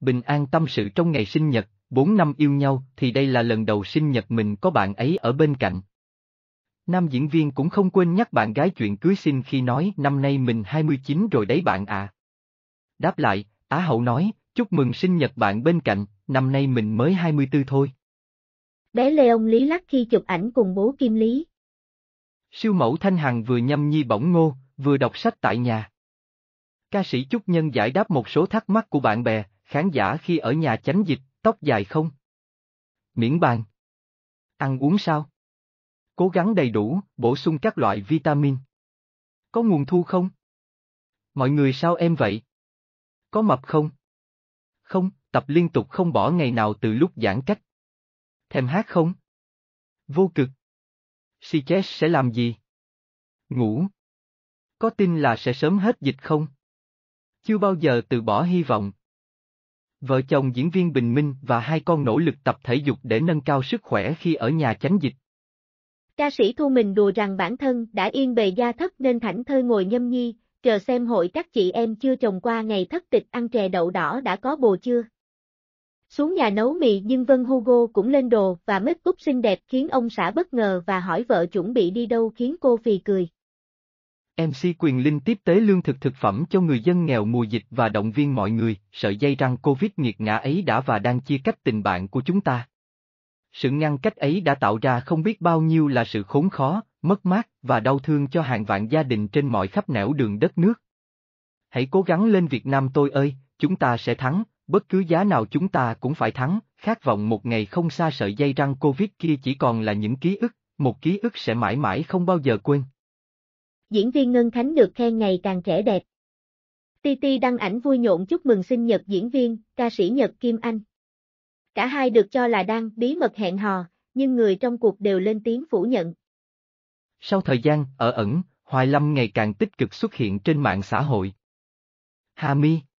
bình an tâm sự trong ngày sinh nhật, 4 năm yêu nhau thì đây là lần đầu sinh nhật mình có bạn ấy ở bên cạnh. Nam diễn viên cũng không quên nhắc bạn gái chuyện cưới xin khi nói năm nay mình 29 rồi đấy bạn à. Đáp lại, Á hậu nói, chúc mừng sinh nhật bạn bên cạnh, năm nay mình mới 24 thôi. Bé Lê ông Lý lắc khi chụp ảnh cùng bố Kim Lý. Siêu mẫu Thanh Hằng vừa nhâm nhi bỗng ngô, vừa đọc sách tại nhà. Ca sĩ Trúc Nhân giải đáp một số thắc mắc của bạn bè, Khán giả khi ở nhà chánh dịch, tóc dài không? Miễn bàn. Ăn uống sao? Cố gắng đầy đủ, bổ sung các loại vitamin. Có nguồn thu không? Mọi người sao em vậy? Có mập không? Không, tập liên tục không bỏ ngày nào từ lúc giãn cách. Thèm hát không? Vô cực. Si chết sẽ làm gì? Ngủ. Có tin là sẽ sớm hết dịch không? Chưa bao giờ từ bỏ hy vọng, Vợ chồng diễn viên Bình Minh và hai con nỗ lực tập thể dục để nâng cao sức khỏe khi ở nhà tránh dịch. Ca sĩ Thu Mình đùa rằng bản thân đã yên bề gia thất nên thảnh thơi ngồi nhâm nhi, chờ xem hội các chị em chưa chồng qua ngày thất tịch ăn chè đậu đỏ đã có bồ chưa. Xuống nhà nấu mì nhưng Vân Hugo cũng lên đồ và make up xinh đẹp khiến ông xã bất ngờ và hỏi vợ chuẩn bị đi đâu khiến cô phì cười. MC Quyền Linh tiếp tế lương thực thực phẩm cho người dân nghèo mùa dịch và động viên mọi người, sợi dây răng Covid nghiệt ngã ấy đã và đang chia cách tình bạn của chúng ta. Sự ngăn cách ấy đã tạo ra không biết bao nhiêu là sự khốn khó, mất mát và đau thương cho hàng vạn gia đình trên mọi khắp nẻo đường đất nước. Hãy cố gắng lên Việt Nam tôi ơi, chúng ta sẽ thắng, bất cứ giá nào chúng ta cũng phải thắng, khát vọng một ngày không xa sợi dây răng Covid kia chỉ còn là những ký ức, một ký ức sẽ mãi mãi không bao giờ quên diễn viên Ngân Khánh được khen ngày càng trẻ đẹp. Titi đăng ảnh vui nhộn chúc mừng sinh nhật diễn viên, ca sĩ Nhật Kim Anh. Cả hai được cho là đang bí mật hẹn hò, nhưng người trong cuộc đều lên tiếng phủ nhận. Sau thời gian ở ẩn, Hoài Lâm ngày càng tích cực xuất hiện trên mạng xã hội. Hà Mi